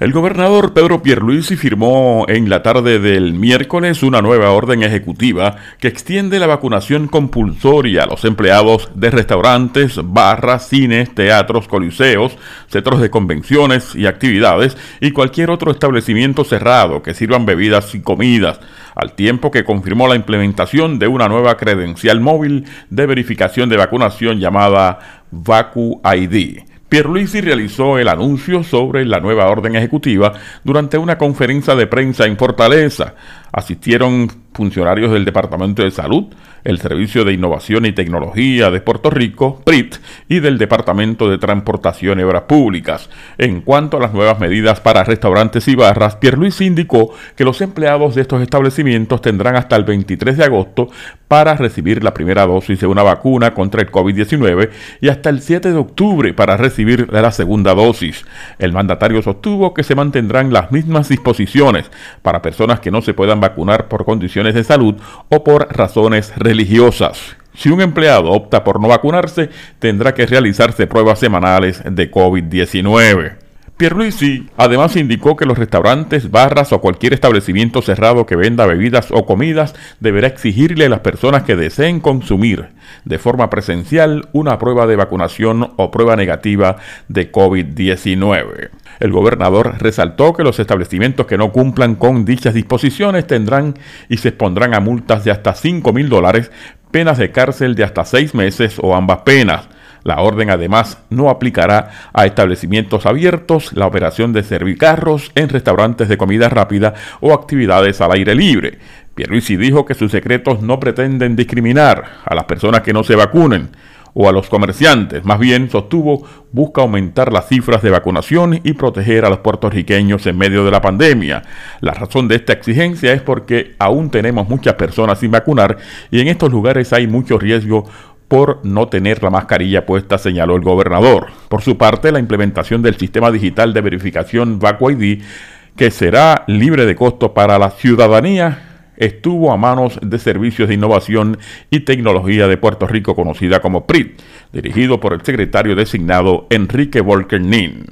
El gobernador Pedro Pierluisi firmó en la tarde del miércoles una nueva orden ejecutiva que extiende la vacunación compulsoria a los empleados de restaurantes, barras, cines, teatros, coliseos, centros de convenciones y actividades y cualquier otro establecimiento cerrado que sirvan bebidas y comidas, al tiempo que confirmó la implementación de una nueva credencial móvil de verificación de vacunación llamada VacuID. Pierluisi realizó el anuncio sobre la nueva orden ejecutiva durante una conferencia de prensa en Fortaleza. Asistieron funcionarios del Departamento de Salud, el Servicio de Innovación y Tecnología de Puerto Rico, PRIT, y del Departamento de Transportación y Obras Públicas. En cuanto a las nuevas medidas para restaurantes y barras, Luis indicó que los empleados de estos establecimientos tendrán hasta el 23 de agosto para recibir la primera dosis de una vacuna contra el COVID-19 y hasta el 7 de octubre para recibir la segunda dosis. El mandatario sostuvo que se mantendrán las mismas disposiciones para personas que no se puedan vacunar por condiciones de salud o por razones religiosas. Si un empleado opta por no vacunarse, tendrá que realizarse pruebas semanales de COVID-19. Pierluisi además indicó que los restaurantes, barras o cualquier establecimiento cerrado que venda bebidas o comidas deberá exigirle a las personas que deseen consumir de forma presencial una prueba de vacunación o prueba negativa de COVID-19. El gobernador resaltó que los establecimientos que no cumplan con dichas disposiciones tendrán y se expondrán a multas de hasta 5 mil dólares, penas de cárcel de hasta seis meses o ambas penas la orden además no aplicará a establecimientos abiertos, la operación de servicarros en restaurantes de comida rápida o actividades al aire libre. Pierluisi dijo que sus secretos no pretenden discriminar a las personas que no se vacunen o a los comerciantes. Más bien, sostuvo, busca aumentar las cifras de vacunación y proteger a los puertorriqueños en medio de la pandemia. La razón de esta exigencia es porque aún tenemos muchas personas sin vacunar y en estos lugares hay mucho riesgo por no tener la mascarilla puesta, señaló el gobernador. Por su parte, la implementación del sistema digital de verificación VAC-ID, que será libre de costo para la ciudadanía, estuvo a manos de Servicios de Innovación y Tecnología de Puerto Rico, conocida como PRIT, dirigido por el secretario designado Enrique Volkernin.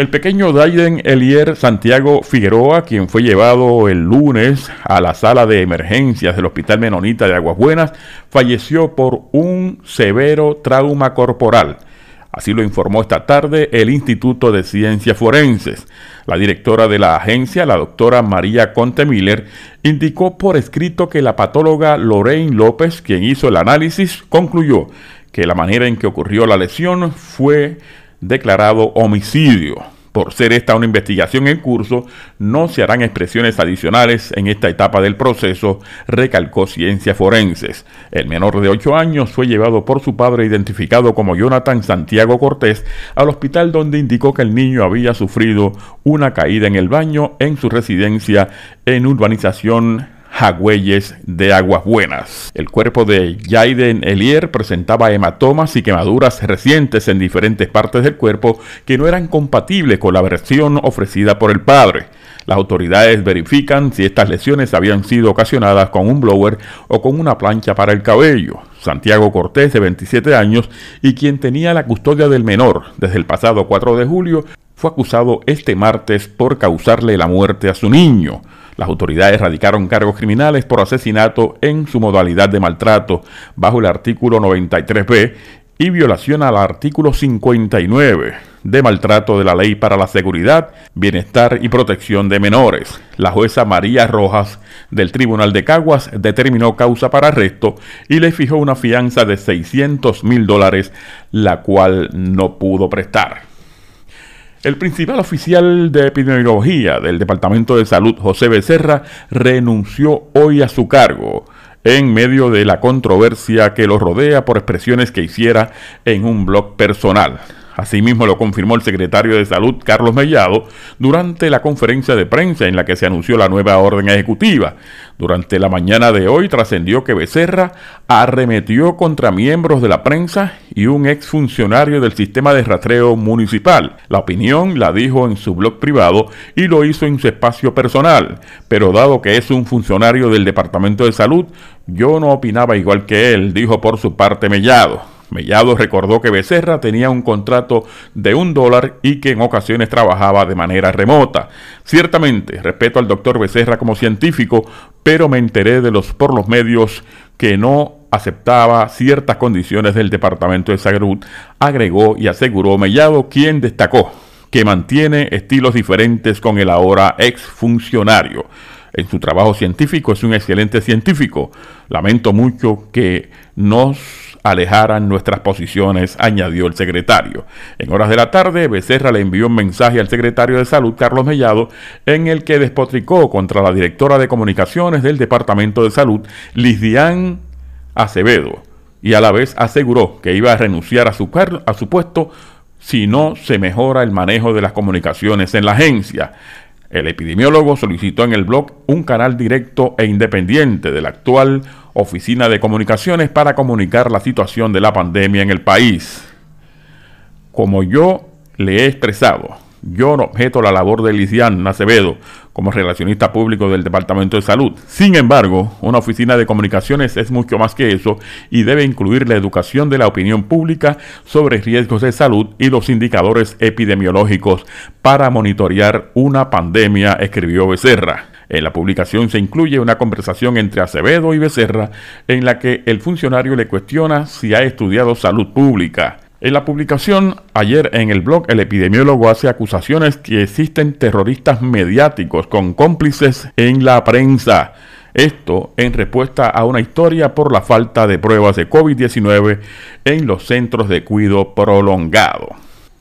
El pequeño Daiden Elier Santiago Figueroa, quien fue llevado el lunes a la sala de emergencias del Hospital Menonita de Aguas Buenas, falleció por un severo trauma corporal. Así lo informó esta tarde el Instituto de Ciencias Forenses. La directora de la agencia, la doctora María Conte Miller, indicó por escrito que la patóloga Lorraine López, quien hizo el análisis, concluyó que la manera en que ocurrió la lesión fue declarado homicidio. Por ser esta una investigación en curso, no se harán expresiones adicionales en esta etapa del proceso, recalcó Ciencias Forenses. El menor de 8 años fue llevado por su padre, identificado como Jonathan Santiago Cortés, al hospital donde indicó que el niño había sufrido una caída en el baño en su residencia en urbanización agüelles de Aguas Buenas. El cuerpo de Jaiden Elier presentaba hematomas y quemaduras recientes en diferentes partes del cuerpo que no eran compatibles con la versión ofrecida por el padre. Las autoridades verifican si estas lesiones habían sido ocasionadas con un blower o con una plancha para el cabello. Santiago Cortés, de 27 años, y quien tenía la custodia del menor desde el pasado 4 de julio, fue acusado este martes por causarle la muerte a su niño. Las autoridades radicaron cargos criminales por asesinato en su modalidad de maltrato bajo el artículo 93b y violación al artículo 59 de maltrato de la Ley para la Seguridad, Bienestar y Protección de Menores. La jueza María Rojas del Tribunal de Caguas determinó causa para arresto y le fijó una fianza de 600 mil dólares, la cual no pudo prestar. El principal oficial de epidemiología del Departamento de Salud, José Becerra, renunció hoy a su cargo en medio de la controversia que lo rodea por expresiones que hiciera en un blog personal. Asimismo lo confirmó el secretario de Salud Carlos Mellado durante la conferencia de prensa en la que se anunció la nueva orden ejecutiva. Durante la mañana de hoy trascendió que Becerra arremetió contra miembros de la prensa y un exfuncionario del sistema de rastreo municipal. La opinión la dijo en su blog privado y lo hizo en su espacio personal, pero dado que es un funcionario del Departamento de Salud, yo no opinaba igual que él, dijo por su parte Mellado. Mellado recordó que Becerra tenía un contrato de un dólar y que en ocasiones trabajaba de manera remota. Ciertamente, respeto al doctor Becerra como científico, pero me enteré de los por los medios que no aceptaba ciertas condiciones del Departamento de Salud, agregó y aseguró Mellado, quien destacó que mantiene estilos diferentes con el ahora exfuncionario. En su trabajo científico es un excelente científico. Lamento mucho que nos alejaran nuestras posiciones, añadió el secretario. En horas de la tarde, Becerra le envió un mensaje al secretario de Salud, Carlos Mellado, en el que despotricó contra la directora de comunicaciones del Departamento de Salud, Lisdian Acevedo, y a la vez aseguró que iba a renunciar a su, a su puesto si no se mejora el manejo de las comunicaciones en la agencia. El epidemiólogo solicitó en el blog un canal directo e independiente del actual Oficina de Comunicaciones para comunicar la situación de la pandemia en el país. Como yo le he expresado, yo no objeto la labor de Lisian Acevedo como relacionista público del Departamento de Salud. Sin embargo, una oficina de comunicaciones es mucho más que eso y debe incluir la educación de la opinión pública sobre riesgos de salud y los indicadores epidemiológicos para monitorear una pandemia, escribió Becerra. En la publicación se incluye una conversación entre Acevedo y Becerra en la que el funcionario le cuestiona si ha estudiado salud pública. En la publicación ayer en el blog, el epidemiólogo hace acusaciones que existen terroristas mediáticos con cómplices en la prensa. Esto en respuesta a una historia por la falta de pruebas de COVID-19 en los centros de cuidado prolongado.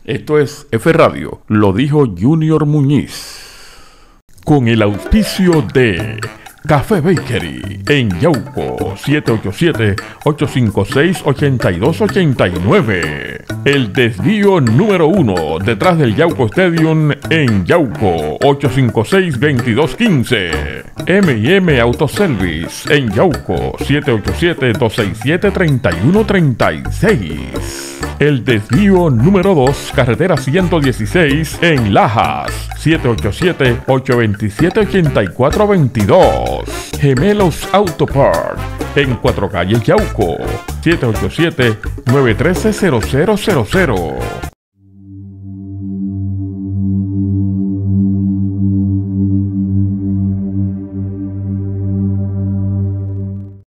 Esto es F Radio, lo dijo Junior Muñiz con el auspicio de Café Bakery en Yauco 787-856-8289. El desvío número 1, detrás del Yauco Stadium en Yauco, 856-2215. MM Autoservice en Yauco, 787-267-3136. El desvío número 2, carretera 116 en Lajas, 787-827-8422. Gemelos Auto Park, en Cuatro Calles Yauco. 787 913 0000